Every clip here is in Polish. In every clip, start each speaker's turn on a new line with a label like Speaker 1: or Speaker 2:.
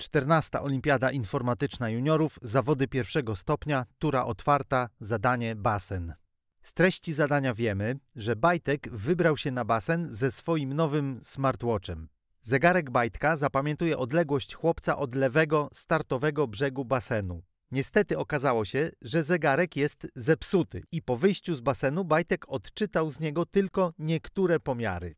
Speaker 1: 14. Olimpiada Informatyczna Juniorów, zawody pierwszego stopnia, tura otwarta, zadanie basen. Z treści zadania wiemy, że Bajtek wybrał się na basen ze swoim nowym smartwatchem. Zegarek Bajtka zapamiętuje odległość chłopca od lewego, startowego brzegu basenu. Niestety okazało się, że zegarek jest zepsuty i po wyjściu z basenu Bajtek odczytał z niego tylko niektóre pomiary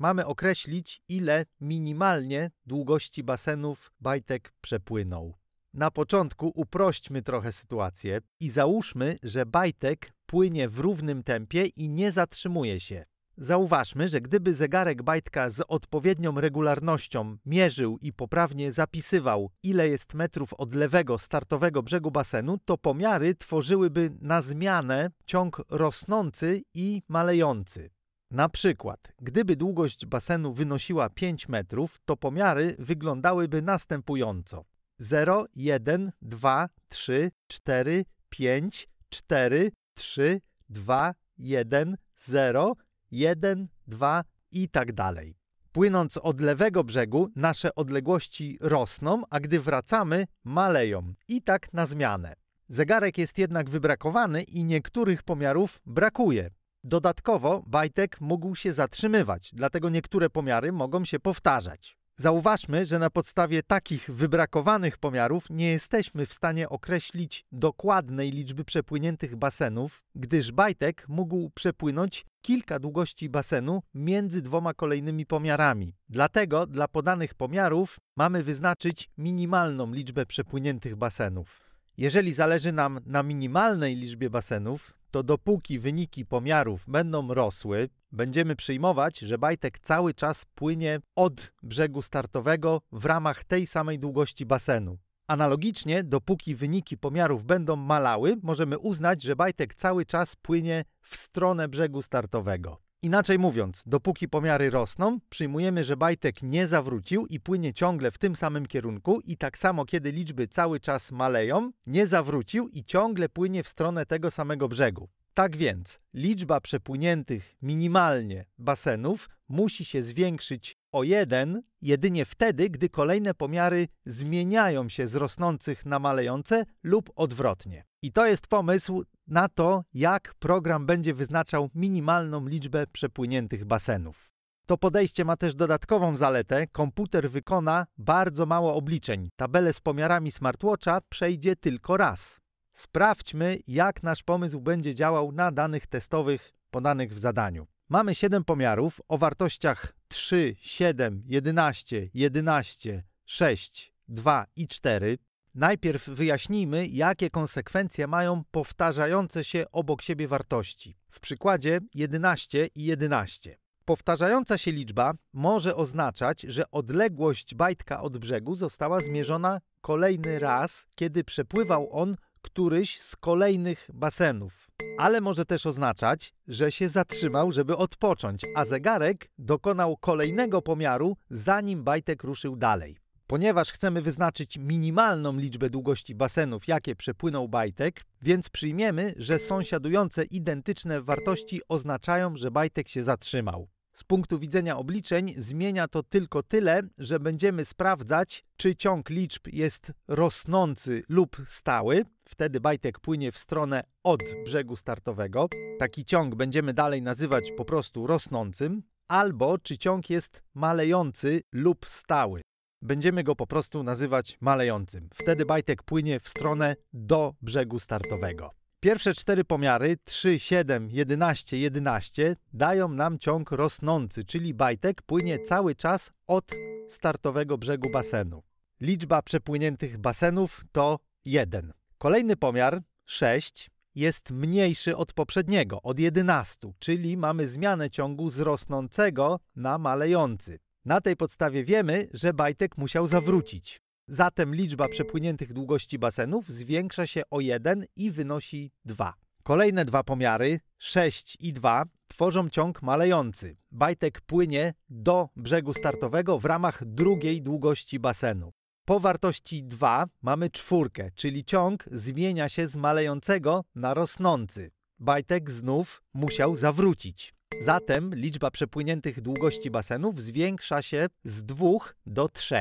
Speaker 1: mamy określić, ile minimalnie długości basenów Bajtek przepłynął. Na początku uprośćmy trochę sytuację i załóżmy, że Bajtek płynie w równym tempie i nie zatrzymuje się. Zauważmy, że gdyby zegarek Bajtka z odpowiednią regularnością mierzył i poprawnie zapisywał, ile jest metrów od lewego startowego brzegu basenu, to pomiary tworzyłyby na zmianę ciąg rosnący i malejący. Na przykład, gdyby długość basenu wynosiła 5 metrów, to pomiary wyglądałyby następująco. 0, 1, 2, 3, 4, 5, 4, 3, 2, 1, 0, 1, 2 i tak dalej. Płynąc od lewego brzegu, nasze odległości rosną, a gdy wracamy, maleją. I tak na zmianę. Zegarek jest jednak wybrakowany i niektórych pomiarów brakuje. Dodatkowo Bajtek mógł się zatrzymywać, dlatego niektóre pomiary mogą się powtarzać. Zauważmy, że na podstawie takich wybrakowanych pomiarów nie jesteśmy w stanie określić dokładnej liczby przepłyniętych basenów, gdyż Bajtek mógł przepłynąć kilka długości basenu między dwoma kolejnymi pomiarami. Dlatego dla podanych pomiarów mamy wyznaczyć minimalną liczbę przepłyniętych basenów. Jeżeli zależy nam na minimalnej liczbie basenów, to dopóki wyniki pomiarów będą rosły, będziemy przyjmować, że bajtek cały czas płynie od brzegu startowego w ramach tej samej długości basenu. Analogicznie, dopóki wyniki pomiarów będą malały, możemy uznać, że bajtek cały czas płynie w stronę brzegu startowego. Inaczej mówiąc, dopóki pomiary rosną, przyjmujemy, że bajtek nie zawrócił i płynie ciągle w tym samym kierunku i tak samo kiedy liczby cały czas maleją, nie zawrócił i ciągle płynie w stronę tego samego brzegu. Tak więc liczba przepłyniętych minimalnie basenów musi się zwiększyć o jeden jedynie wtedy, gdy kolejne pomiary zmieniają się z rosnących na malejące lub odwrotnie. I to jest pomysł na to, jak program będzie wyznaczał minimalną liczbę przepłyniętych basenów. To podejście ma też dodatkową zaletę. Komputer wykona bardzo mało obliczeń. Tabelę z pomiarami smartwatcha przejdzie tylko raz. Sprawdźmy, jak nasz pomysł będzie działał na danych testowych podanych w zadaniu. Mamy 7 pomiarów o wartościach 3, 7, 11, 11, 6, 2 i 4. Najpierw wyjaśnijmy, jakie konsekwencje mają powtarzające się obok siebie wartości. W przykładzie 11 i 11. Powtarzająca się liczba może oznaczać, że odległość bajtka od brzegu została zmierzona kolejny raz, kiedy przepływał on któryś z kolejnych basenów. Ale może też oznaczać, że się zatrzymał, żeby odpocząć, a zegarek dokonał kolejnego pomiaru, zanim Bajtek ruszył dalej. Ponieważ chcemy wyznaczyć minimalną liczbę długości basenów, jakie przepłynął Bajtek, więc przyjmiemy, że sąsiadujące identyczne wartości oznaczają, że Bajtek się zatrzymał. Z punktu widzenia obliczeń zmienia to tylko tyle, że będziemy sprawdzać, czy ciąg liczb jest rosnący lub stały. Wtedy bajtek płynie w stronę od brzegu startowego. Taki ciąg będziemy dalej nazywać po prostu rosnącym. Albo czy ciąg jest malejący lub stały. Będziemy go po prostu nazywać malejącym. Wtedy bajtek płynie w stronę do brzegu startowego. Pierwsze cztery pomiary 3, 7, 11, 11 dają nam ciąg rosnący, czyli bajtek płynie cały czas od startowego brzegu basenu. Liczba przepłyniętych basenów to 1. Kolejny pomiar 6 jest mniejszy od poprzedniego, od 11, czyli mamy zmianę ciągu z rosnącego na malejący. Na tej podstawie wiemy, że bajtek musiał zawrócić. Zatem liczba przepłyniętych długości basenów zwiększa się o 1 i wynosi 2. Kolejne dwa pomiary, 6 i 2, tworzą ciąg malejący. Bajtek płynie do brzegu startowego w ramach drugiej długości basenu. Po wartości 2 mamy czwórkę, czyli ciąg zmienia się z malejącego na rosnący. Bajtek znów musiał zawrócić. Zatem liczba przepłyniętych długości basenów zwiększa się z 2 do 3.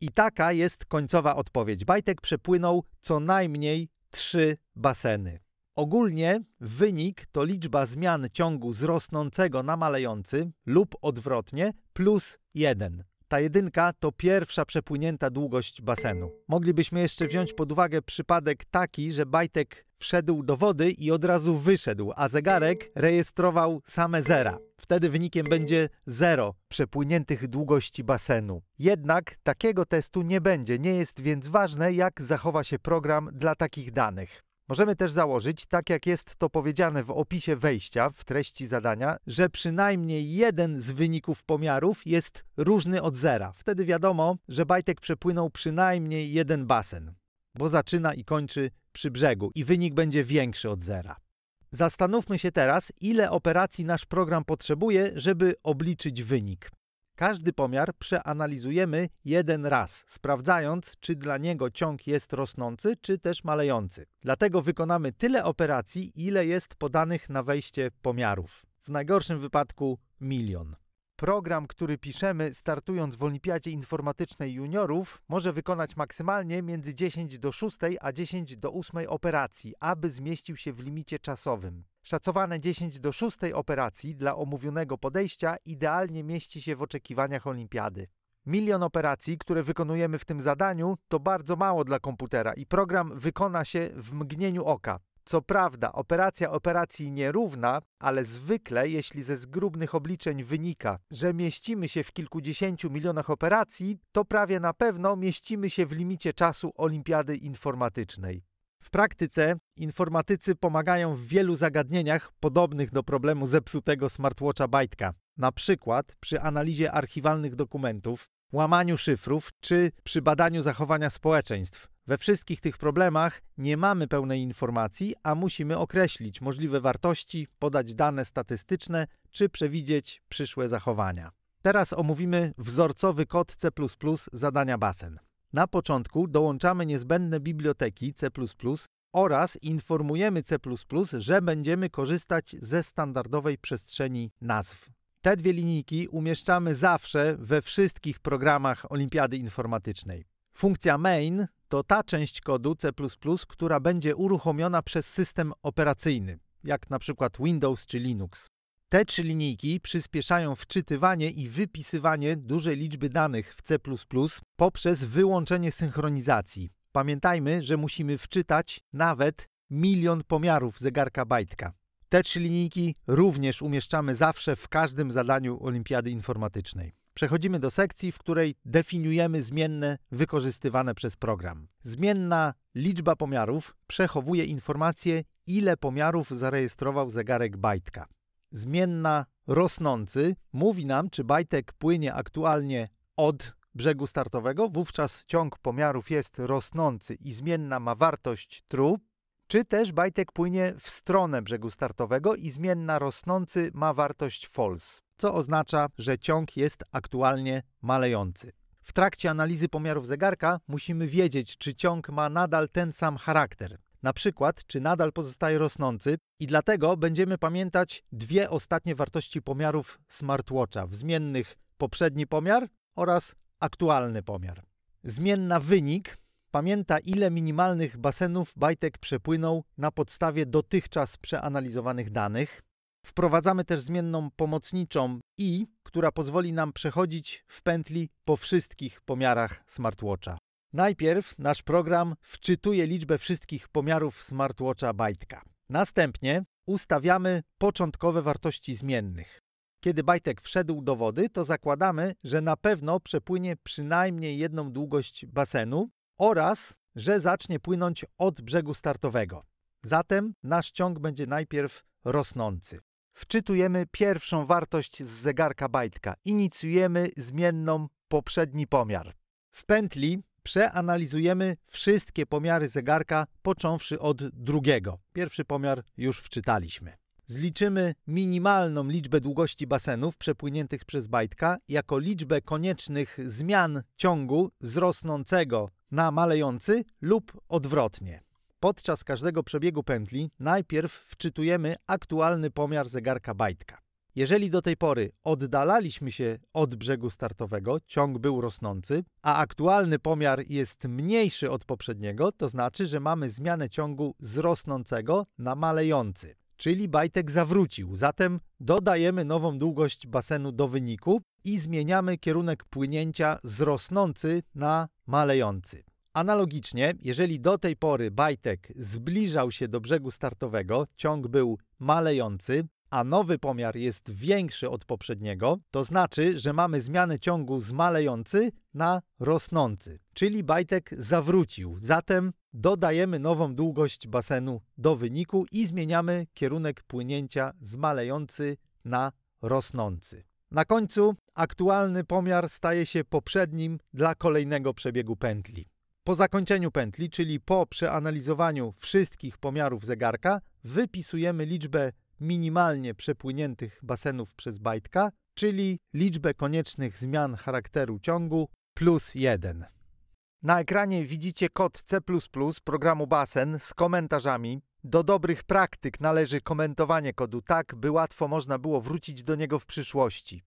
Speaker 1: I taka jest końcowa odpowiedź. Bajtek przepłynął co najmniej trzy baseny. Ogólnie wynik to liczba zmian ciągu z rosnącego na malejący lub odwrotnie plus jeden. Ta jedynka to pierwsza przepłynięta długość basenu. Moglibyśmy jeszcze wziąć pod uwagę przypadek taki, że Bajtek wszedł do wody i od razu wyszedł, a zegarek rejestrował same zera. Wtedy wynikiem będzie zero przepłyniętych długości basenu. Jednak takiego testu nie będzie, nie jest więc ważne, jak zachowa się program dla takich danych. Możemy też założyć, tak jak jest to powiedziane w opisie wejścia w treści zadania, że przynajmniej jeden z wyników pomiarów jest różny od zera. Wtedy wiadomo, że Bajtek przepłynął przynajmniej jeden basen, bo zaczyna i kończy przy brzegu i wynik będzie większy od zera. Zastanówmy się teraz, ile operacji nasz program potrzebuje, żeby obliczyć wynik. Każdy pomiar przeanalizujemy jeden raz, sprawdzając, czy dla niego ciąg jest rosnący, czy też malejący. Dlatego wykonamy tyle operacji, ile jest podanych na wejście pomiarów. W najgorszym wypadku milion. Program, który piszemy startując w Olimpiadzie Informatycznej Juniorów, może wykonać maksymalnie między 10 do 6 a 10 do 8 operacji, aby zmieścił się w limicie czasowym. Szacowane 10 do 6 operacji dla omówionego podejścia idealnie mieści się w oczekiwaniach olimpiady. Milion operacji, które wykonujemy w tym zadaniu, to bardzo mało dla komputera i program wykona się w mgnieniu oka. Co prawda, operacja operacji nierówna, ale zwykle, jeśli ze zgrubnych obliczeń wynika, że mieścimy się w kilkudziesięciu milionach operacji, to prawie na pewno mieścimy się w limicie czasu olimpiady informatycznej. W praktyce informatycy pomagają w wielu zagadnieniach podobnych do problemu zepsutego smartwatcha Bajtka, na przykład przy analizie archiwalnych dokumentów, łamaniu szyfrów czy przy badaniu zachowania społeczeństw. We wszystkich tych problemach nie mamy pełnej informacji, a musimy określić możliwe wartości, podać dane statystyczne czy przewidzieć przyszłe zachowania. Teraz omówimy wzorcowy kod C zadania basen. Na początku dołączamy niezbędne biblioteki C oraz informujemy C, że będziemy korzystać ze standardowej przestrzeni nazw. Te dwie linijki umieszczamy zawsze we wszystkich programach Olimpiady Informatycznej. Funkcja main to ta część kodu C, która będzie uruchomiona przez system operacyjny, jak na przykład Windows czy Linux. Te trzy linijki przyspieszają wczytywanie i wypisywanie dużej liczby danych w C poprzez wyłączenie synchronizacji. Pamiętajmy, że musimy wczytać nawet milion pomiarów zegarka bajtka. Te trzy linijki również umieszczamy zawsze w każdym zadaniu Olimpiady Informatycznej. Przechodzimy do sekcji, w której definiujemy zmienne wykorzystywane przez program. Zmienna liczba pomiarów przechowuje informację, ile pomiarów zarejestrował zegarek bajtka zmienna rosnący mówi nam, czy bajtek płynie aktualnie od brzegu startowego, wówczas ciąg pomiarów jest rosnący i zmienna ma wartość true, czy też bajtek płynie w stronę brzegu startowego i zmienna rosnący ma wartość false, co oznacza, że ciąg jest aktualnie malejący. W trakcie analizy pomiarów zegarka musimy wiedzieć, czy ciąg ma nadal ten sam charakter na przykład czy nadal pozostaje rosnący i dlatego będziemy pamiętać dwie ostatnie wartości pomiarów smartwatcha w zmiennych poprzedni pomiar oraz aktualny pomiar. Zmienna wynik pamięta ile minimalnych basenów Bajtek przepłynął na podstawie dotychczas przeanalizowanych danych. Wprowadzamy też zmienną pomocniczą i, która pozwoli nam przechodzić w pętli po wszystkich pomiarach smartwatcha. Najpierw nasz program wczytuje liczbę wszystkich pomiarów smartwatcha bajtka. Następnie ustawiamy początkowe wartości zmiennych. Kiedy bajtek wszedł do wody, to zakładamy, że na pewno przepłynie przynajmniej jedną długość basenu oraz że zacznie płynąć od brzegu startowego. Zatem nasz ciąg będzie najpierw rosnący. Wczytujemy pierwszą wartość z zegarka bajtka. Inicjujemy zmienną poprzedni pomiar. W pętli przeanalizujemy wszystkie pomiary zegarka, począwszy od drugiego. Pierwszy pomiar już wczytaliśmy. Zliczymy minimalną liczbę długości basenów przepłyniętych przez bajtka jako liczbę koniecznych zmian ciągu z rosnącego na malejący lub odwrotnie. Podczas każdego przebiegu pętli najpierw wczytujemy aktualny pomiar zegarka bajtka. Jeżeli do tej pory oddalaliśmy się od brzegu startowego, ciąg był rosnący, a aktualny pomiar jest mniejszy od poprzedniego, to znaczy, że mamy zmianę ciągu z rosnącego na malejący, czyli bajtek zawrócił. Zatem dodajemy nową długość basenu do wyniku i zmieniamy kierunek płynięcia z rosnący na malejący. Analogicznie, jeżeli do tej pory bajtek zbliżał się do brzegu startowego, ciąg był malejący, a nowy pomiar jest większy od poprzedniego, to znaczy, że mamy zmianę ciągu z malejący na rosnący, czyli bajtek zawrócił. Zatem dodajemy nową długość basenu do wyniku i zmieniamy kierunek płynięcia z malejący na rosnący. Na końcu aktualny pomiar staje się poprzednim dla kolejnego przebiegu pętli. Po zakończeniu pętli, czyli po przeanalizowaniu wszystkich pomiarów zegarka, wypisujemy liczbę minimalnie przepłyniętych basenów przez Bajtka, czyli liczbę koniecznych zmian charakteru ciągu plus 1. Na ekranie widzicie kod C programu Basen z komentarzami. Do dobrych praktyk należy komentowanie kodu tak, by łatwo można było wrócić do niego w przyszłości.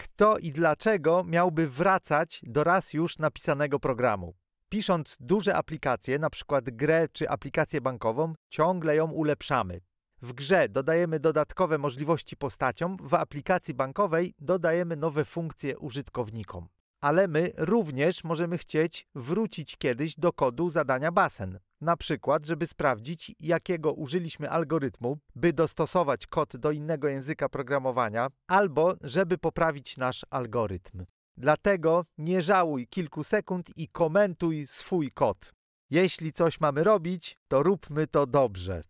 Speaker 1: Kto i dlaczego miałby wracać do raz już napisanego programu? Pisząc duże aplikacje, np. grę czy aplikację bankową, ciągle ją ulepszamy. W grze dodajemy dodatkowe możliwości postaciom, w aplikacji bankowej dodajemy nowe funkcje użytkownikom. Ale my również możemy chcieć wrócić kiedyś do kodu zadania basen. Na przykład, żeby sprawdzić, jakiego użyliśmy algorytmu, by dostosować kod do innego języka programowania, albo żeby poprawić nasz algorytm. Dlatego nie żałuj kilku sekund i komentuj swój kod. Jeśli coś mamy robić, to róbmy to dobrze.